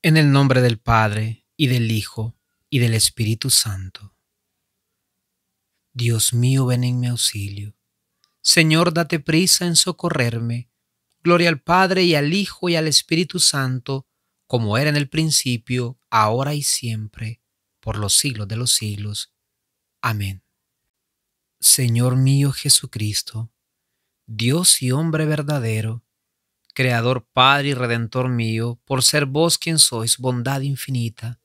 En el nombre del Padre, y del Hijo, y del Espíritu Santo. Dios mío, ven en mi auxilio. Señor, date prisa en socorrerme. Gloria al Padre, y al Hijo, y al Espíritu Santo, como era en el principio, ahora y siempre, por los siglos de los siglos. Amén. Señor mío Jesucristo, Dios y hombre verdadero, Creador Padre y Redentor mío, por ser vos quien sois bondad infinita,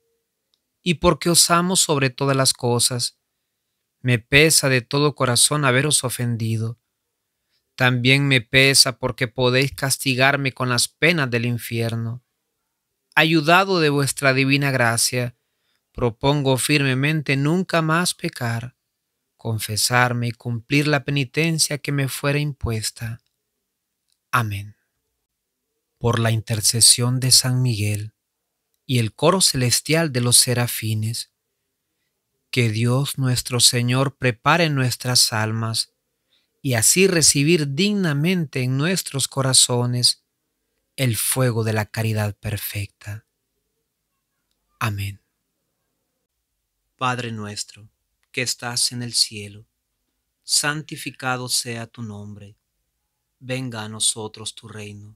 y porque os amo sobre todas las cosas, me pesa de todo corazón haberos ofendido. También me pesa porque podéis castigarme con las penas del infierno. Ayudado de vuestra divina gracia, propongo firmemente nunca más pecar, confesarme y cumplir la penitencia que me fuera impuesta. Amén por la intercesión de San Miguel y el coro celestial de los serafines, que Dios nuestro Señor prepare nuestras almas y así recibir dignamente en nuestros corazones el fuego de la caridad perfecta. Amén. Padre nuestro, que estás en el cielo, santificado sea tu nombre, venga a nosotros tu reino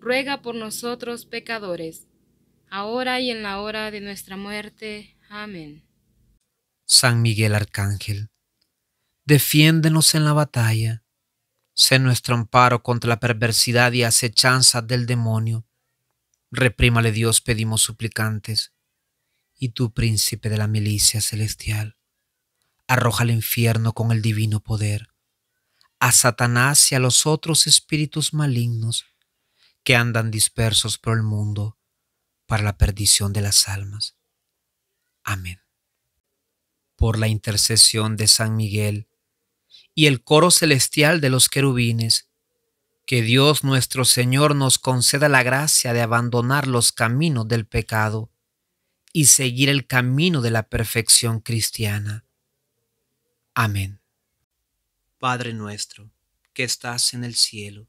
ruega por nosotros pecadores, ahora y en la hora de nuestra muerte. Amén. San Miguel Arcángel, defiéndenos en la batalla, sé nuestro amparo contra la perversidad y acechanza del demonio. Reprímale Dios, pedimos suplicantes, y tú, príncipe de la milicia celestial, arroja al infierno con el divino poder a Satanás y a los otros espíritus malignos que andan dispersos por el mundo para la perdición de las almas. Amén. Por la intercesión de San Miguel y el coro celestial de los querubines, que Dios nuestro Señor nos conceda la gracia de abandonar los caminos del pecado y seguir el camino de la perfección cristiana. Amén. Padre nuestro, que estás en el cielo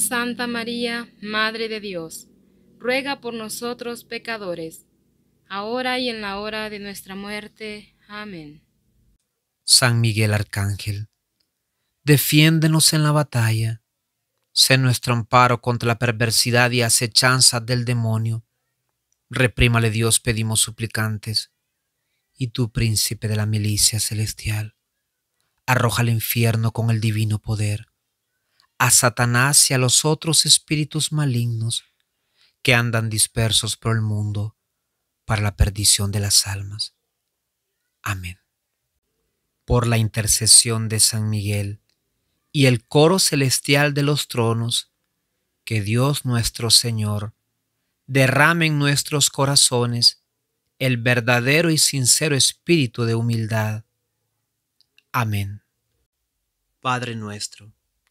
Santa María, Madre de Dios, ruega por nosotros pecadores, ahora y en la hora de nuestra muerte. Amén. San Miguel Arcángel, defiéndenos en la batalla, sé nuestro amparo contra la perversidad y acechanza del demonio. Reprímale Dios, pedimos suplicantes, y tú, príncipe de la milicia celestial, arroja al infierno con el divino poder a Satanás y a los otros espíritus malignos que andan dispersos por el mundo para la perdición de las almas. Amén. Por la intercesión de San Miguel y el coro celestial de los tronos, que Dios nuestro Señor derrame en nuestros corazones el verdadero y sincero espíritu de humildad. Amén. Padre nuestro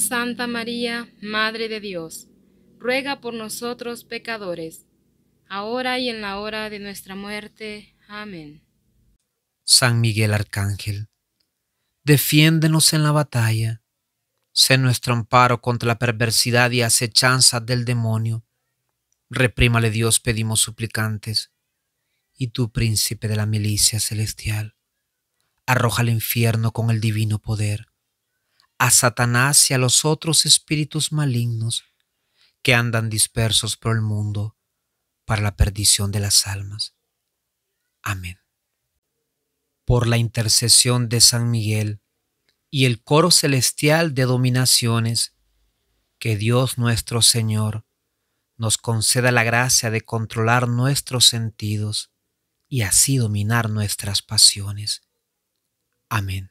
Santa María, Madre de Dios, ruega por nosotros pecadores, ahora y en la hora de nuestra muerte. Amén. San Miguel Arcángel, defiéndenos en la batalla, sé nuestro amparo contra la perversidad y acechanza del demonio. Reprímale Dios, pedimos suplicantes, y tú, príncipe de la milicia celestial, arroja al infierno con el divino poder a Satanás y a los otros espíritus malignos que andan dispersos por el mundo para la perdición de las almas. Amén. Por la intercesión de San Miguel y el coro celestial de dominaciones, que Dios nuestro Señor nos conceda la gracia de controlar nuestros sentidos y así dominar nuestras pasiones. Amén.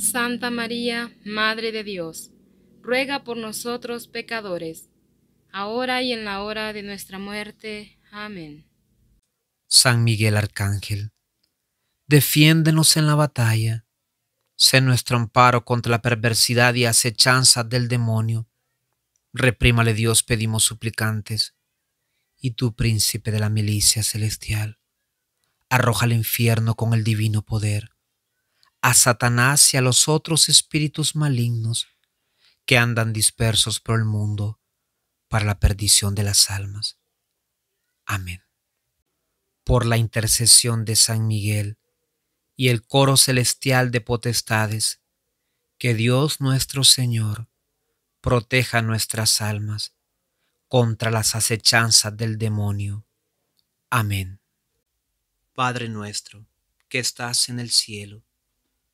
Santa María, Madre de Dios, ruega por nosotros pecadores, ahora y en la hora de nuestra muerte. Amén. San Miguel Arcángel, defiéndenos en la batalla, sé nuestro amparo contra la perversidad y acechanza del demonio. Reprímale Dios, pedimos suplicantes, y tú, príncipe de la milicia celestial, arroja al infierno con el divino poder a Satanás y a los otros espíritus malignos que andan dispersos por el mundo para la perdición de las almas. Amén. Por la intercesión de San Miguel y el coro celestial de potestades, que Dios nuestro Señor proteja nuestras almas contra las acechanzas del demonio. Amén. Padre nuestro, que estás en el cielo,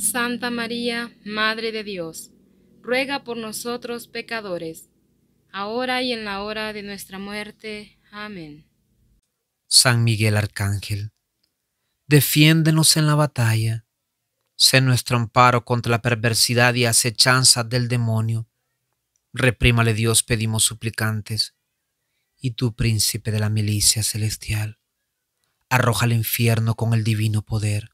Santa María, Madre de Dios, ruega por nosotros pecadores, ahora y en la hora de nuestra muerte. Amén. San Miguel Arcángel, defiéndenos en la batalla, sé nuestro amparo contra la perversidad y acechanza del demonio. Reprímale Dios, pedimos suplicantes, y tú, príncipe de la milicia celestial, arroja al infierno con el divino poder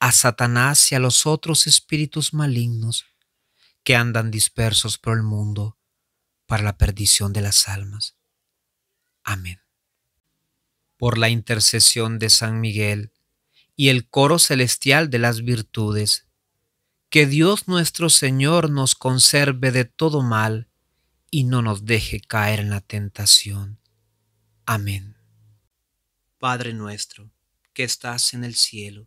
a Satanás y a los otros espíritus malignos que andan dispersos por el mundo para la perdición de las almas. Amén. Por la intercesión de San Miguel y el coro celestial de las virtudes, que Dios nuestro Señor nos conserve de todo mal y no nos deje caer en la tentación. Amén. Padre nuestro, que estás en el cielo,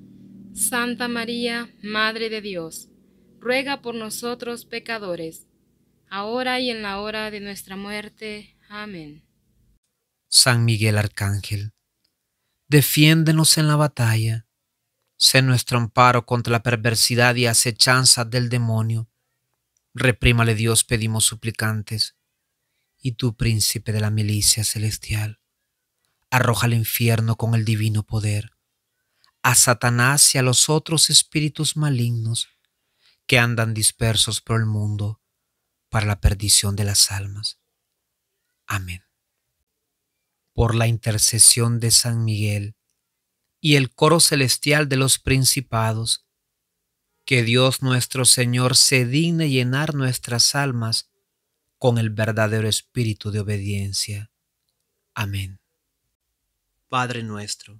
Santa María, Madre de Dios, ruega por nosotros pecadores, ahora y en la hora de nuestra muerte. Amén. San Miguel Arcángel, defiéndenos en la batalla, sé nuestro amparo contra la perversidad y acechanza del demonio. Reprímale Dios, pedimos suplicantes, y tú, príncipe de la milicia celestial, arroja al infierno con el divino poder a Satanás y a los otros espíritus malignos que andan dispersos por el mundo para la perdición de las almas. Amén. Por la intercesión de San Miguel y el coro celestial de los principados, que Dios nuestro Señor se digne llenar nuestras almas con el verdadero espíritu de obediencia. Amén. Padre nuestro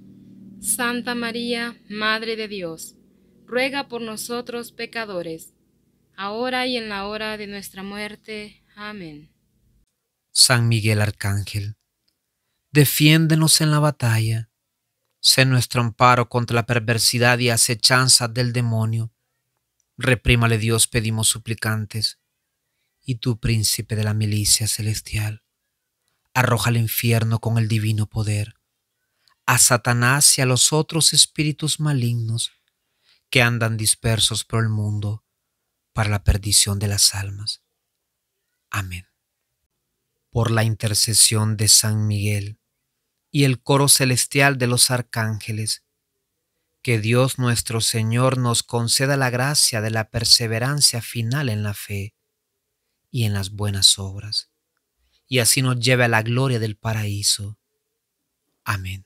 Santa María, Madre de Dios, ruega por nosotros pecadores, ahora y en la hora de nuestra muerte. Amén. San Miguel Arcángel, defiéndenos en la batalla, sé nuestro amparo contra la perversidad y acechanza del demonio. Reprímale Dios, pedimos suplicantes, y tú, príncipe de la milicia celestial, arroja al infierno con el divino poder a Satanás y a los otros espíritus malignos que andan dispersos por el mundo para la perdición de las almas. Amén. Por la intercesión de San Miguel y el coro celestial de los arcángeles, que Dios nuestro Señor nos conceda la gracia de la perseverancia final en la fe y en las buenas obras, y así nos lleve a la gloria del paraíso. Amén.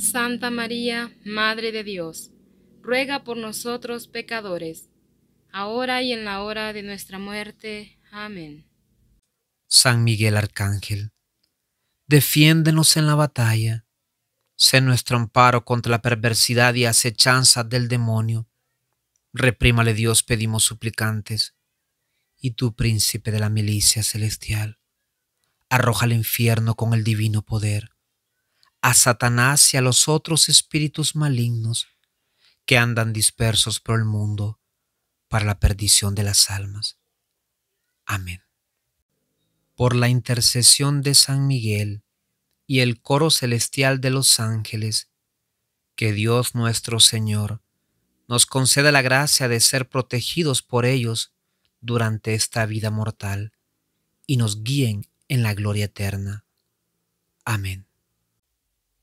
Santa María, Madre de Dios, ruega por nosotros pecadores, ahora y en la hora de nuestra muerte. Amén. San Miguel Arcángel, defiéndenos en la batalla, sé nuestro amparo contra la perversidad y acechanza del demonio. Reprímale Dios, pedimos suplicantes, y tú, príncipe de la milicia celestial, arroja al infierno con el divino poder a Satanás y a los otros espíritus malignos que andan dispersos por el mundo para la perdición de las almas. Amén. Por la intercesión de San Miguel y el coro celestial de los ángeles, que Dios nuestro Señor nos conceda la gracia de ser protegidos por ellos durante esta vida mortal y nos guíen en la gloria eterna. Amén.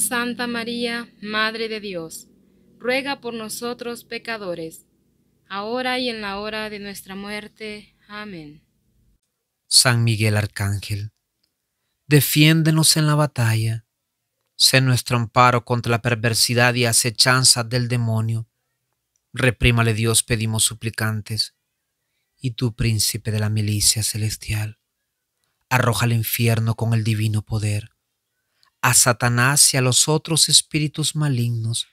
Santa María, Madre de Dios, ruega por nosotros pecadores, ahora y en la hora de nuestra muerte. Amén. San Miguel Arcángel, defiéndenos en la batalla, sé nuestro amparo contra la perversidad y acechanza del demonio. Reprímale Dios, pedimos suplicantes, y tú, príncipe de la milicia celestial, arroja al infierno con el divino poder a Satanás y a los otros espíritus malignos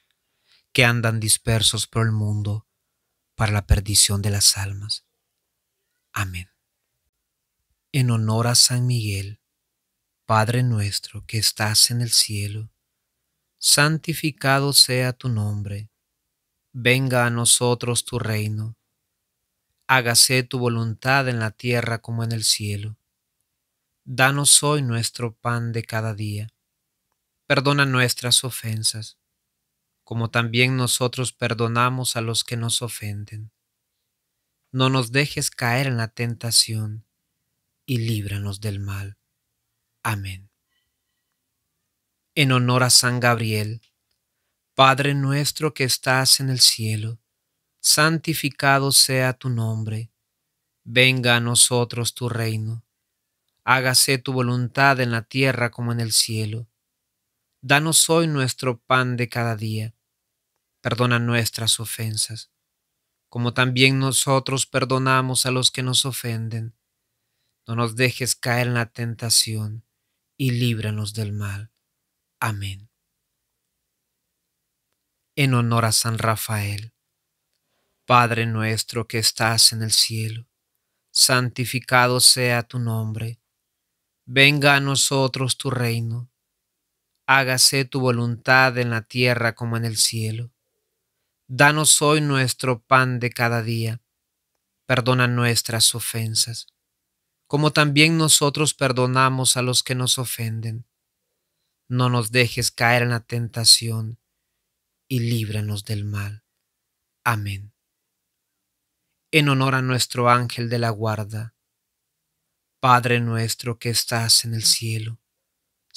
que andan dispersos por el mundo para la perdición de las almas. Amén. En honor a San Miguel, Padre nuestro que estás en el cielo, santificado sea tu nombre, venga a nosotros tu reino, hágase tu voluntad en la tierra como en el cielo. Danos hoy nuestro pan de cada día perdona nuestras ofensas, como también nosotros perdonamos a los que nos ofenden. No nos dejes caer en la tentación, y líbranos del mal. Amén. En honor a San Gabriel, Padre nuestro que estás en el cielo, santificado sea tu nombre, venga a nosotros tu reino, hágase tu voluntad en la tierra como en el cielo. Danos hoy nuestro pan de cada día. Perdona nuestras ofensas, como también nosotros perdonamos a los que nos ofenden. No nos dejes caer en la tentación y líbranos del mal. Amén. En honor a San Rafael. Padre nuestro que estás en el cielo, santificado sea tu nombre. Venga a nosotros tu reino hágase tu voluntad en la tierra como en el cielo. Danos hoy nuestro pan de cada día. Perdona nuestras ofensas, como también nosotros perdonamos a los que nos ofenden. No nos dejes caer en la tentación y líbranos del mal. Amén. En honor a nuestro ángel de la guarda, Padre nuestro que estás en el cielo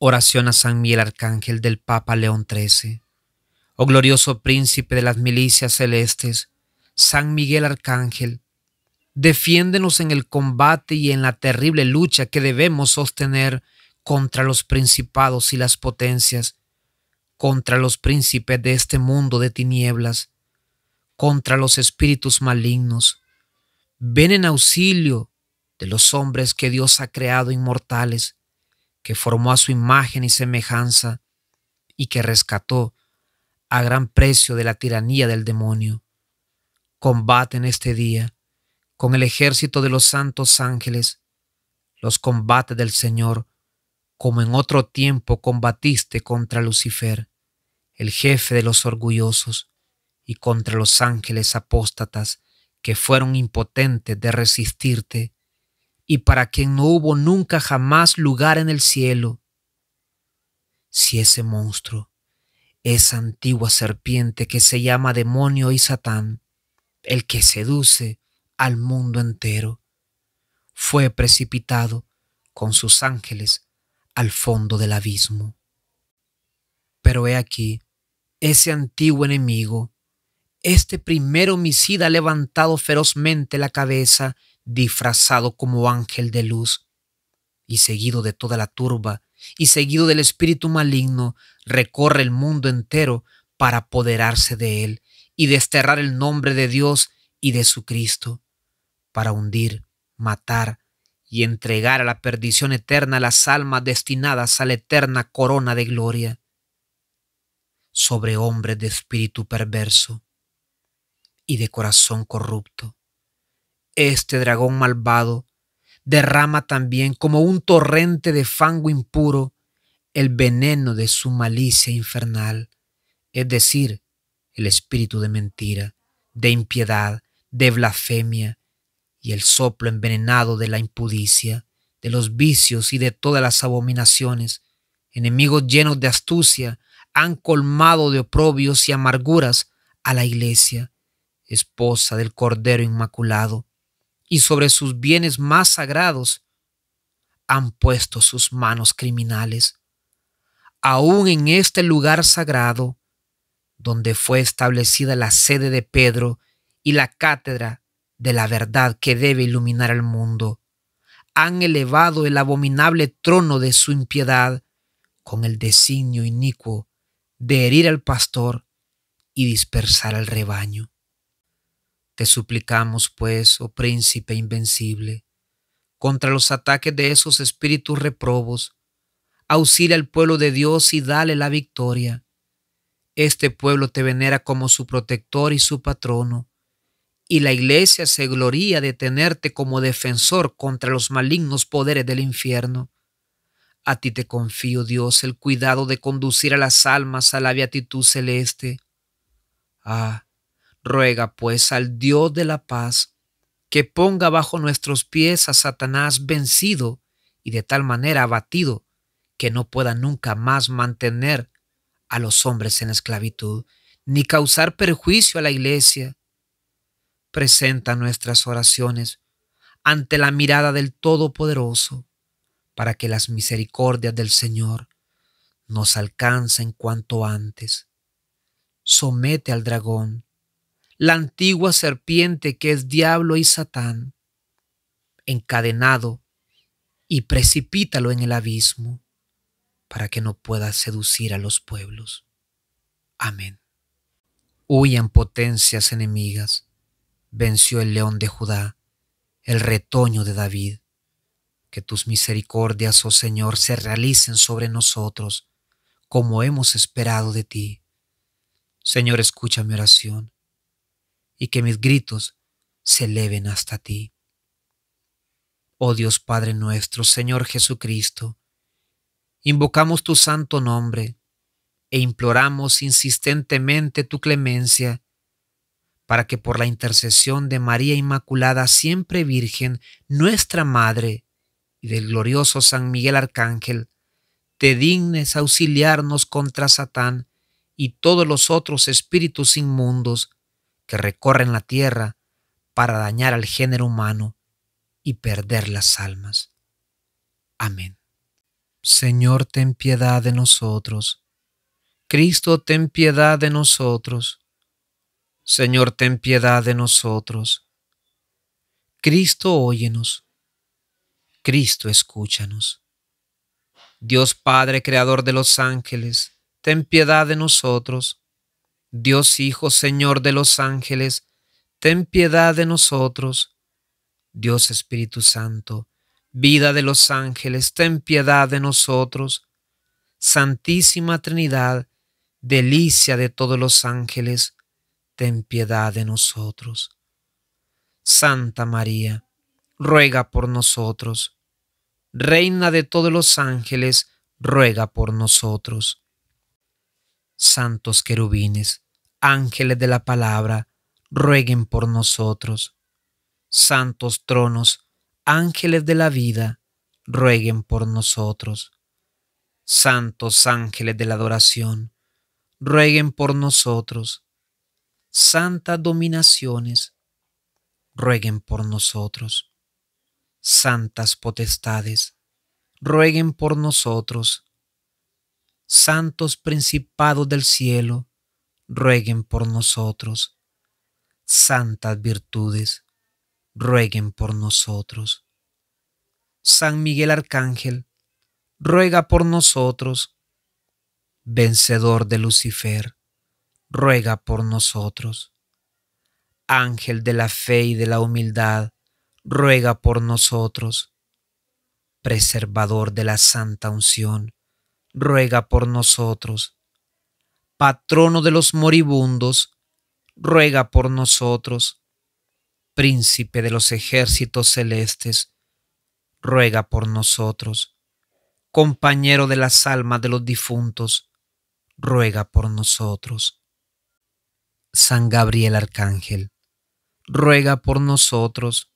Oración a San Miguel Arcángel del Papa León XIII. Oh glorioso príncipe de las milicias celestes, San Miguel Arcángel, defiéndenos en el combate y en la terrible lucha que debemos sostener contra los principados y las potencias, contra los príncipes de este mundo de tinieblas, contra los espíritus malignos. Ven en auxilio de los hombres que Dios ha creado inmortales que formó a su imagen y semejanza y que rescató a gran precio de la tiranía del demonio. Combate en este día con el ejército de los santos ángeles los combates del Señor, como en otro tiempo combatiste contra Lucifer, el jefe de los orgullosos, y contra los ángeles apóstatas que fueron impotentes de resistirte y para quien no hubo nunca jamás lugar en el cielo. Si ese monstruo, esa antigua serpiente que se llama demonio y satán, el que seduce al mundo entero, fue precipitado con sus ángeles al fondo del abismo. Pero he aquí, ese antiguo enemigo, este primer homicida ha levantado ferozmente la cabeza disfrazado como ángel de luz, y seguido de toda la turba, y seguido del espíritu maligno, recorre el mundo entero para apoderarse de él y desterrar el nombre de Dios y de su Cristo, para hundir, matar y entregar a la perdición eterna las almas destinadas a la eterna corona de gloria sobre hombres de espíritu perverso y de corazón corrupto este dragón malvado derrama también como un torrente de fango impuro el veneno de su malicia infernal, es decir, el espíritu de mentira, de impiedad, de blasfemia y el soplo envenenado de la impudicia, de los vicios y de todas las abominaciones, enemigos llenos de astucia, han colmado de oprobios y amarguras a la iglesia, esposa del Cordero Inmaculado, y sobre sus bienes más sagrados han puesto sus manos criminales. Aún en este lugar sagrado, donde fue establecida la sede de Pedro y la cátedra de la verdad que debe iluminar al mundo, han elevado el abominable trono de su impiedad con el designio inicuo de herir al pastor y dispersar al rebaño. Te suplicamos, pues, oh príncipe invencible, contra los ataques de esos espíritus reprobos, auxilia al pueblo de Dios y dale la victoria. Este pueblo te venera como su protector y su patrono, y la iglesia se gloría de tenerte como defensor contra los malignos poderes del infierno. A ti te confío, Dios, el cuidado de conducir a las almas a la beatitud celeste. Ah, Ruega pues al Dios de la paz que ponga bajo nuestros pies a Satanás vencido y de tal manera abatido que no pueda nunca más mantener a los hombres en esclavitud, ni causar perjuicio a la iglesia. Presenta nuestras oraciones ante la mirada del Todopoderoso, para que las misericordias del Señor nos alcancen cuanto antes. Somete al dragón la antigua serpiente que es diablo y satán, encadenado, y precipítalo en el abismo, para que no pueda seducir a los pueblos. Amén. Huyan potencias enemigas, venció el león de Judá, el retoño de David. Que tus misericordias, oh Señor, se realicen sobre nosotros, como hemos esperado de ti. Señor, escucha mi oración y que mis gritos se eleven hasta ti. Oh Dios Padre nuestro, Señor Jesucristo, invocamos tu santo nombre e imploramos insistentemente tu clemencia, para que por la intercesión de María Inmaculada, siempre Virgen, nuestra Madre, y del glorioso San Miguel Arcángel, te dignes auxiliarnos contra Satán y todos los otros espíritus inmundos que recorren la tierra para dañar al género humano y perder las almas. Amén. Señor, ten piedad de nosotros. Cristo, ten piedad de nosotros. Señor, ten piedad de nosotros. Cristo, óyenos. Cristo, escúchanos. Dios Padre, Creador de los ángeles, ten piedad de nosotros. Dios Hijo, Señor de los ángeles, ten piedad de nosotros. Dios Espíritu Santo, vida de los ángeles, ten piedad de nosotros. Santísima Trinidad, delicia de todos los ángeles, ten piedad de nosotros. Santa María, ruega por nosotros. Reina de todos los ángeles, ruega por nosotros santos querubines, ángeles de la palabra, rueguen por nosotros. Santos tronos, ángeles de la vida, rueguen por nosotros. Santos ángeles de la adoración, rueguen por nosotros. Santas dominaciones, rueguen por nosotros. Santas potestades, rueguen por nosotros santos principados del cielo, rueguen por nosotros. Santas virtudes, rueguen por nosotros. San Miguel Arcángel, ruega por nosotros. Vencedor de Lucifer, ruega por nosotros. Ángel de la fe y de la humildad, ruega por nosotros. Preservador de la santa unción, ruega por nosotros. Patrono de los moribundos, ruega por nosotros. Príncipe de los ejércitos celestes, ruega por nosotros. Compañero de las almas de los difuntos, ruega por nosotros. San Gabriel Arcángel, ruega por nosotros.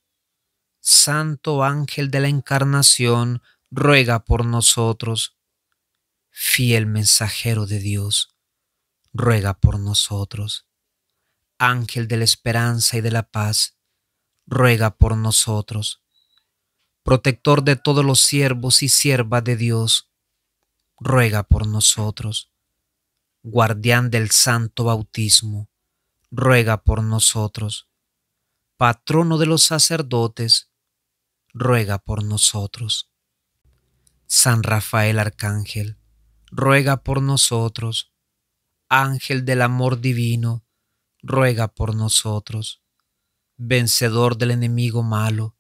Santo Ángel de la Encarnación, ruega por nosotros fiel mensajero de Dios, ruega por nosotros. Ángel de la esperanza y de la paz, ruega por nosotros. Protector de todos los siervos y sierva de Dios, ruega por nosotros. Guardián del santo bautismo, ruega por nosotros. Patrono de los sacerdotes, ruega por nosotros. San Rafael Arcángel, ruega por nosotros. Ángel del amor divino, ruega por nosotros. Vencedor del enemigo malo,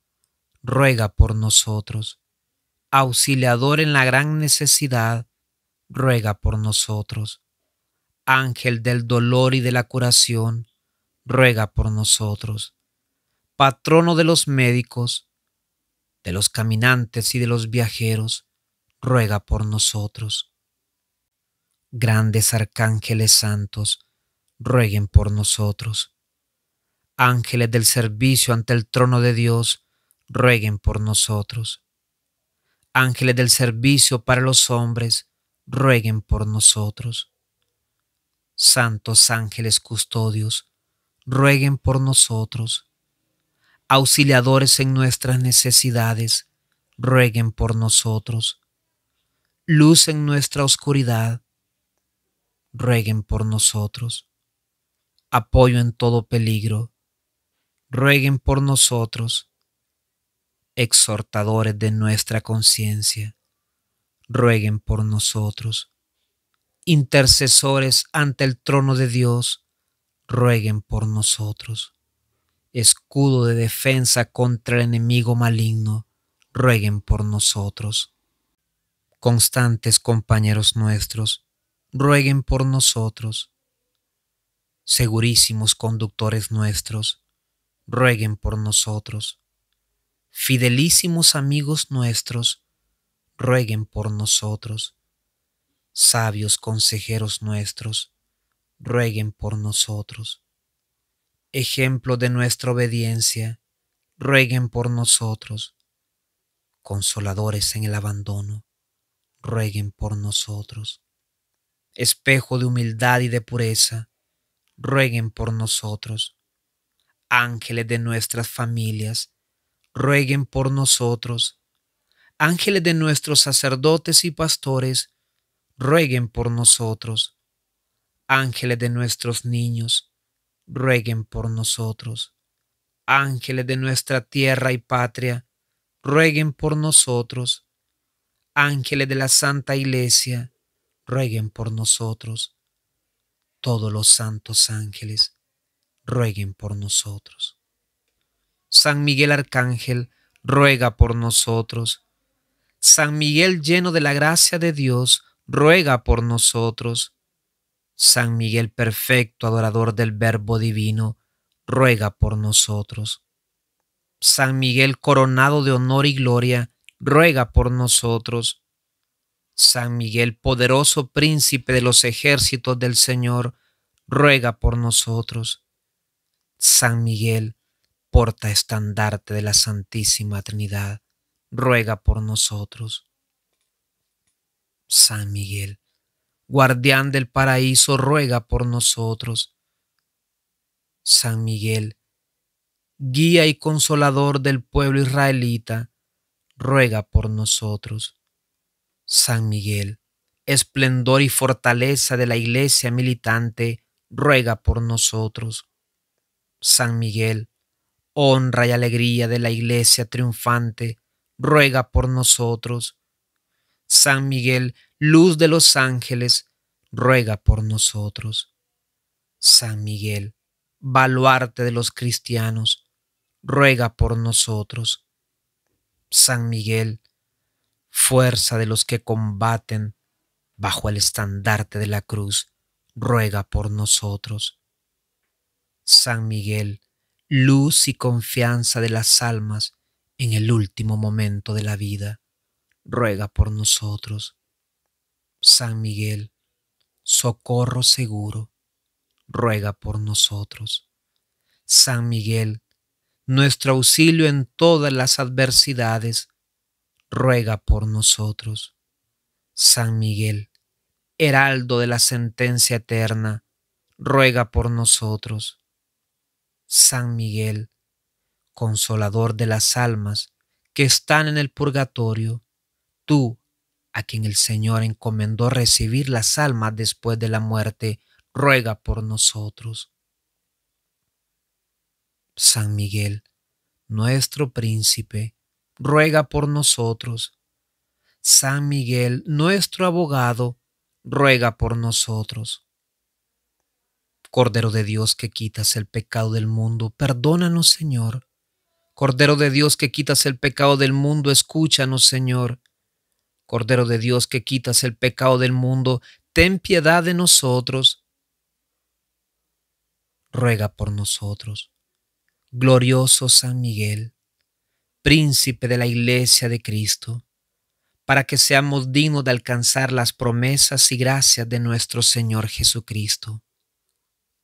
ruega por nosotros. Auxiliador en la gran necesidad, ruega por nosotros. Ángel del dolor y de la curación, ruega por nosotros. Patrono de los médicos, de los caminantes y de los viajeros, ruega por nosotros grandes arcángeles santos, rueguen por nosotros. Ángeles del servicio ante el trono de Dios, rueguen por nosotros. Ángeles del servicio para los hombres, rueguen por nosotros. Santos ángeles custodios, rueguen por nosotros. Auxiliadores en nuestras necesidades, rueguen por nosotros. Luz en nuestra oscuridad, rueguen por nosotros. Apoyo en todo peligro, rueguen por nosotros. Exhortadores de nuestra conciencia, rueguen por nosotros. Intercesores ante el trono de Dios, rueguen por nosotros. Escudo de defensa contra el enemigo maligno, rueguen por nosotros. Constantes compañeros nuestros, rueguen por nosotros. Segurísimos conductores nuestros, rueguen por nosotros. Fidelísimos amigos nuestros, rueguen por nosotros. Sabios consejeros nuestros, rueguen por nosotros. Ejemplo de nuestra obediencia, rueguen por nosotros. Consoladores en el abandono, rueguen por nosotros espejo de humildad y de pureza, rueguen por nosotros. Ángeles de nuestras familias, rueguen por nosotros. Ángeles de nuestros sacerdotes y pastores, rueguen por nosotros. Ángeles de nuestros niños, rueguen por nosotros. Ángeles de nuestra tierra y patria, rueguen por nosotros. Ángeles de la Santa Iglesia, rueguen por nosotros. Todos los santos ángeles, rueguen por nosotros. San Miguel Arcángel, ruega por nosotros. San Miguel lleno de la gracia de Dios, ruega por nosotros. San Miguel perfecto, adorador del Verbo Divino, ruega por nosotros. San Miguel coronado de honor y gloria, ruega por nosotros. San Miguel, poderoso príncipe de los ejércitos del Señor, ruega por nosotros. San Miguel, porta estandarte de la Santísima Trinidad, ruega por nosotros. San Miguel, guardián del paraíso, ruega por nosotros. San Miguel, guía y consolador del pueblo israelita, ruega por nosotros. San Miguel, esplendor y fortaleza de la iglesia militante, ruega por nosotros. San Miguel, honra y alegría de la iglesia triunfante, ruega por nosotros. San Miguel, luz de los ángeles, ruega por nosotros. San Miguel, baluarte de los cristianos, ruega por nosotros. San Miguel, fuerza de los que combaten bajo el estandarte de la cruz, ruega por nosotros. San Miguel, luz y confianza de las almas en el último momento de la vida, ruega por nosotros. San Miguel, socorro seguro, ruega por nosotros. San Miguel, nuestro auxilio en todas las adversidades, ruega por nosotros. San Miguel, heraldo de la sentencia eterna, ruega por nosotros. San Miguel, consolador de las almas que están en el purgatorio, tú, a quien el Señor encomendó recibir las almas después de la muerte, ruega por nosotros. San Miguel, nuestro príncipe, ruega por nosotros. San Miguel, nuestro abogado, ruega por nosotros. Cordero de Dios que quitas el pecado del mundo, perdónanos, Señor. Cordero de Dios que quitas el pecado del mundo, escúchanos, Señor. Cordero de Dios que quitas el pecado del mundo, ten piedad de nosotros. Ruega por nosotros. Glorioso San Miguel príncipe de la iglesia de Cristo, para que seamos dignos de alcanzar las promesas y gracias de nuestro Señor Jesucristo.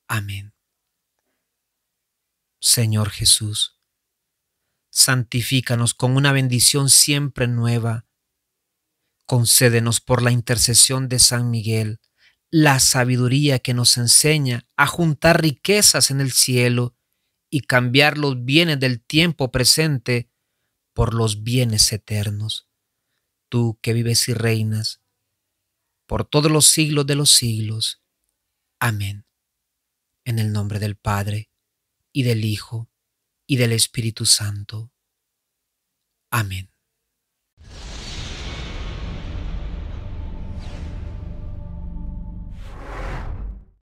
Amén. Señor Jesús, santifícanos con una bendición siempre nueva. Concédenos por la intercesión de San Miguel la sabiduría que nos enseña a juntar riquezas en el cielo y cambiar los bienes del tiempo presente por los bienes eternos. Tú que vives y reinas por todos los siglos de los siglos. Amén. En el nombre del Padre, y del Hijo, y del Espíritu Santo. Amén.